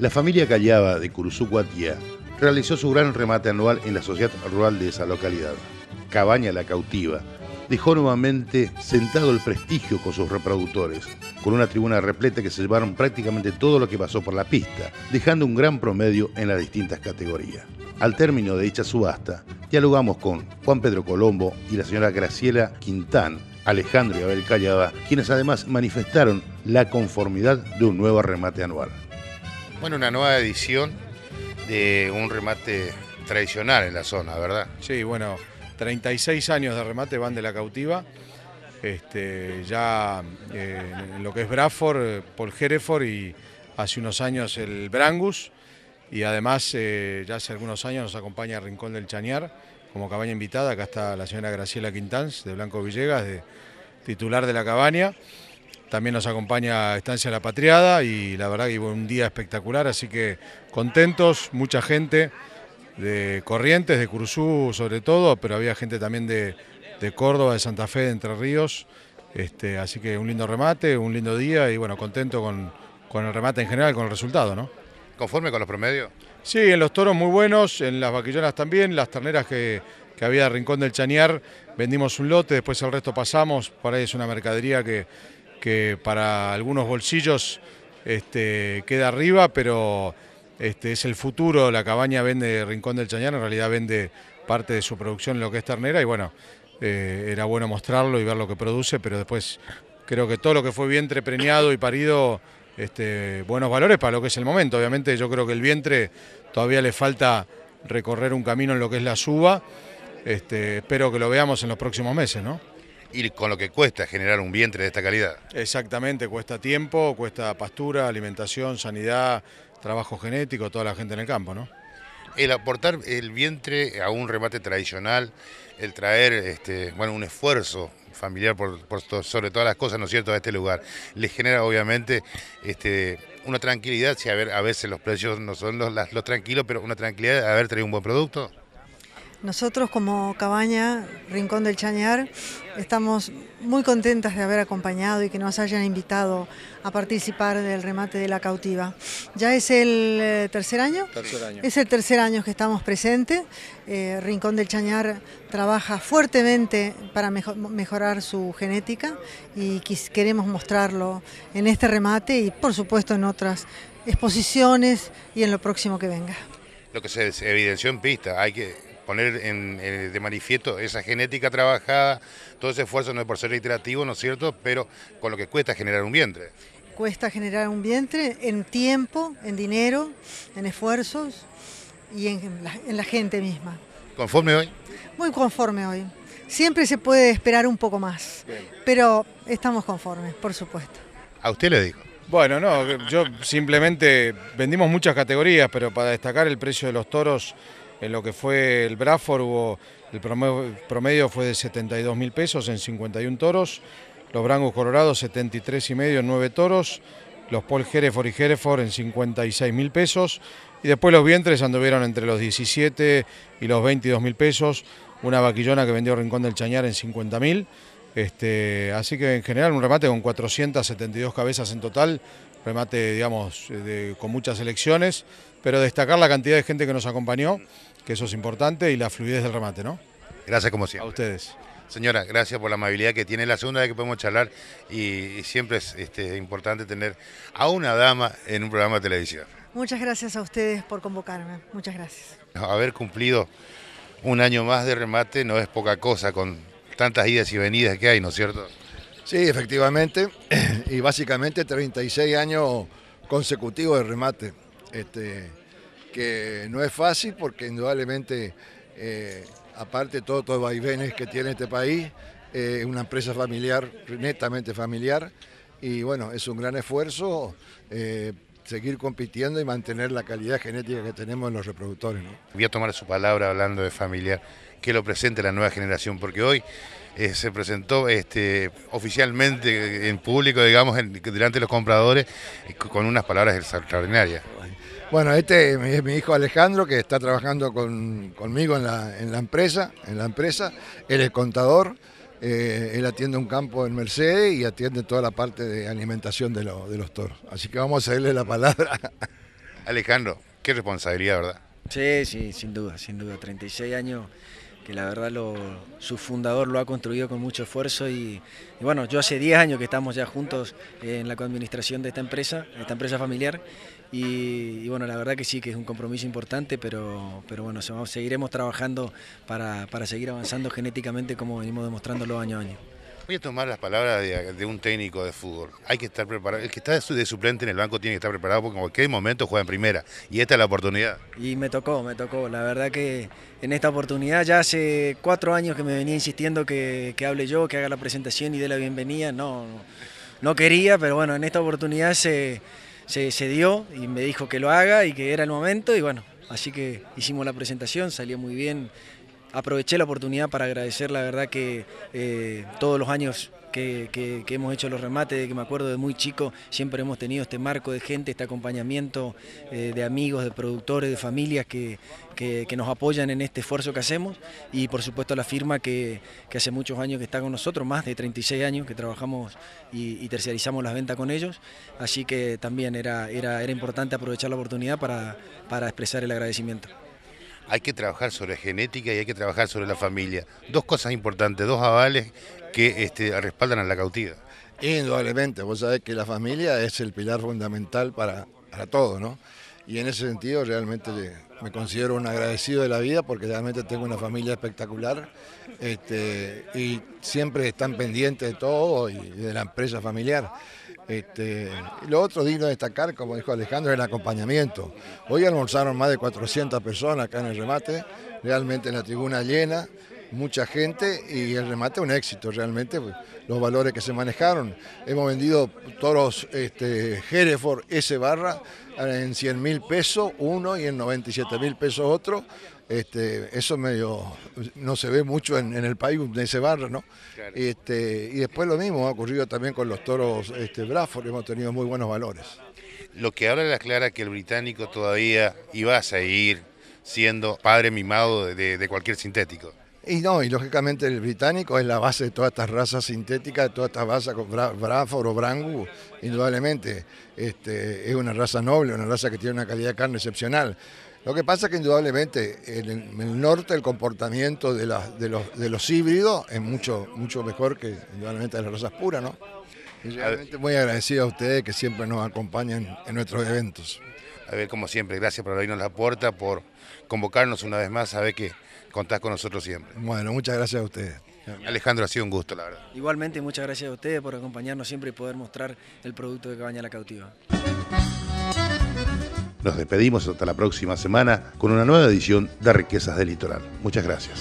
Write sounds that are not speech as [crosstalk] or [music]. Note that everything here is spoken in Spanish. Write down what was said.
La familia Callaba de Curuzúcuatía realizó su gran remate anual en la sociedad rural de esa localidad. Cabaña la cautiva dejó nuevamente sentado el prestigio con sus reproductores, con una tribuna repleta que se llevaron prácticamente todo lo que pasó por la pista, dejando un gran promedio en las distintas categorías. Al término de dicha subasta, dialogamos con Juan Pedro Colombo y la señora Graciela Quintán, Alejandro y Abel Callaba, quienes además manifestaron la conformidad de un nuevo remate anual. Bueno, una nueva edición de un remate tradicional en la zona, ¿verdad? Sí, bueno, 36 años de remate van de la cautiva. Este, ya eh, en lo que es Braford, Paul Hereford y hace unos años el Brangus. Y además, eh, ya hace algunos años nos acompaña Rincón del Chañar como cabaña invitada. Acá está la señora Graciela Quintanz de Blanco Villegas, titular de la cabaña. También nos acompaña Estancia La Patriada y la verdad que un día espectacular, así que contentos, mucha gente de Corrientes, de Curuzú sobre todo, pero había gente también de, Córdoba, de Santa Fe, de Entre Ríos. Este, así que un lindo remate, un lindo día y bueno, contento con, el remate en general, con el resultado, ¿no? ¿Conforme con los promedios? Sí, en los toros muy buenos, en las vaquillonas también, las terneras que, había de Rincón del Chañar, vendimos un lote, después el resto pasamos, por ahí es una mercadería que que para algunos bolsillos este, queda arriba, pero este, es el futuro. La cabaña vende Rincón del Chañar, en realidad vende parte de su producción en lo que es ternera y bueno, eh, era bueno mostrarlo y ver lo que produce, pero después creo que todo lo que fue vientre premiado y parido, este, buenos valores para lo que es el momento. Obviamente yo creo que el vientre todavía le falta recorrer un camino en lo que es la suba. Este, espero que lo veamos en los próximos meses, ¿no? ir con lo que cuesta generar un vientre de esta calidad. Exactamente, cuesta tiempo, cuesta pastura, alimentación, sanidad, trabajo genético, toda la gente en el campo, ¿no? El aportar el vientre a un remate tradicional, el traer este, bueno, un esfuerzo familiar por, sobre todas las cosas, ¿no es cierto?, a este lugar. le genera obviamente este, una tranquilidad, si a, ver, a veces los precios no son los, los tranquilos, pero una tranquilidad de haber traído un buen producto. Nosotros como Cabaña, Rincón del Chañar, estamos muy contentas de haber acompañado y que nos hayan invitado a participar del remate de la cautiva. Ya es el eh, tercer año. Es el tercer año que estamos presentes. Eh, Rincón del Chañar trabaja fuertemente para mejorar su genética y queremos mostrarlo en este remate y por supuesto en otras exposiciones y en lo próximo que venga. Lo que se evidenció en pista, hay que poner eh, de manifiesto esa genética trabajada, todo ese esfuerzo no es por ser iterativo, ¿no es cierto?, pero con lo que cuesta generar un vientre. Cuesta generar un vientre en tiempo, en dinero, en esfuerzos y en la, gente misma. ¿Conforme hoy? Muy conforme hoy. Siempre se puede esperar un poco más, pero estamos conformes, por supuesto. A usted le digo. Bueno, no, yo simplemente vendimos muchas categorías, pero para destacar el precio de los toros en lo que fue el Bradford hubo, el promedio fue de 72 mil pesos en 51 toros, los Brangus Colorados 73 y medio en 9 toros, los Paul Hereford y Hereford en 56 mil pesos y después los vientres anduvieron entre los 17 y los 22 mil pesos, una vaquillona que vendió Rincón del Chañar en 50 mil. Este, así que en general un remate con 472 cabezas en total remate, digamos, eh, con muchas elecciones, pero destacar la cantidad de gente que nos acompañó, que eso es importante, y la fluidez del remate, ¿no? Gracias como siempre. A ustedes. Señora, gracias por la amabilidad que tiene. La segunda vez que podemos charlar y, siempre es este, importante tener a una dama en un programa de televisión. Muchas gracias a ustedes por convocarme. Muchas gracias. Haber cumplido un año más de remate no es poca cosa con tantas idas y venidas que hay, ¿no es cierto? Sí, efectivamente, [clears throat] y básicamente 36 años consecutivos de remate, este, que no es fácil porque indudablemente, eh, aparte de todos los vaivenes que tiene este país, eh, es una empresa familiar, netamente familiar, y bueno, es un gran esfuerzo. Eh, seguir compitiendo y mantener la calidad genética que tenemos en los reproductores. Voy a tomar su palabra hablando de familia, que lo presente la nueva generación, porque hoy eh, se presentó este, oficialmente en público, digamos, durante delante los compradores, eh, con unas palabras extraordinarias. Bueno, este es mi hijo Alejandro, que está trabajando conmigo en la, en la empresa, en la empresa, él es contador. Eh, él atiende un campo en Mercedes y atiende toda la parte de alimentación de, los toros. Así que vamos a darle la palabra. Alejandro, qué responsabilidad, ¿verdad? Sí, sí, sin duda, sin duda. 36 años que la verdad su fundador lo ha construido con mucho esfuerzo y, bueno, yo hace 10 años que estamos ya juntos en la coadministración de esta empresa, esta empresa familiar y, bueno, la verdad que sí, que es un compromiso importante, pero, pero bueno, seguiremos trabajando para, para seguir avanzando genéticamente como venimos demostrándolo año a año. Voy a tomar las palabras de, un técnico de fútbol. Hay que estar preparado. El que está de suplente en el banco tiene que estar preparado porque en cualquier momento juega en primera. Y esta es la oportunidad. Y me tocó, me tocó. La verdad que en esta oportunidad ya hace cuatro años que me venía insistiendo que, hable yo, que haga la presentación y dé la bienvenida. No, no quería, pero bueno, en esta oportunidad se, se, se dio y me dijo que lo haga y que era el momento. Y bueno, así que hicimos la presentación, salió muy bien aproveché la oportunidad para agradecer la verdad que eh, todos los años que, hemos hecho los remates, de que me acuerdo de muy chico, siempre hemos tenido este marco de gente, este acompañamiento eh, de amigos, de productores, de familias que, nos apoyan en este esfuerzo que hacemos y por supuesto la firma que, hace muchos años que está con nosotros, más de 36 años que trabajamos y, terciarizamos las ventas con ellos, así que también era, importante aprovechar la oportunidad para expresar el agradecimiento hay que trabajar sobre genética y hay que trabajar sobre la familia. Dos cosas importantes, dos avales que este, respaldan a la cautiva. Indudablemente, vos sabés que la familia es el pilar fundamental para, todo, ¿no? Y en ese sentido realmente me considero un agradecido de la vida porque realmente tengo una familia espectacular este, y siempre están pendientes de todo y de la empresa familiar. Este, lo otro digno de destacar, como dijo Alejandro, es el acompañamiento. Hoy almorzaron más de 400 personas acá en el remate, realmente en la tribuna llena mucha gente y el remate un éxito realmente, pues, los valores que se manejaron. Hemos vendido toros este, Hereford S barra en 100 mil pesos uno y en 97 mil pesos otro. Este, eso medio no se ve mucho en, el país de ese barra, ¿no? Este, y después lo mismo ha ocurrido también con los toros este, hemos tenido muy buenos valores. Lo que habla la Clara que el británico todavía iba a seguir siendo padre mimado de cualquier sintético. Y no, y lógicamente el británico es la base de todas estas razas sintéticas, de todas estas razas, Bráforo, o Brangu, indudablemente. Este, es una raza noble, una raza que tiene una calidad de carne excepcional. Lo que pasa es que indudablemente en el, norte el comportamiento de, los, de, híbridos es mucho, mucho mejor que indudablemente de las razas puras, ¿no? Y realmente muy agradecido a ustedes que siempre nos acompañan en nuestros eventos. A ver, como siempre, gracias por abrirnos la puerta, por convocarnos una vez más, a ver que contás con nosotros siempre. Bueno, muchas gracias a ustedes. Alejandro, ha sido un gusto, la verdad. Igualmente, muchas gracias a ustedes por acompañarnos siempre y poder mostrar el producto de Cabaña La Cautiva. Nos despedimos hasta la próxima semana con una nueva edición de Riquezas del Litoral. Muchas gracias.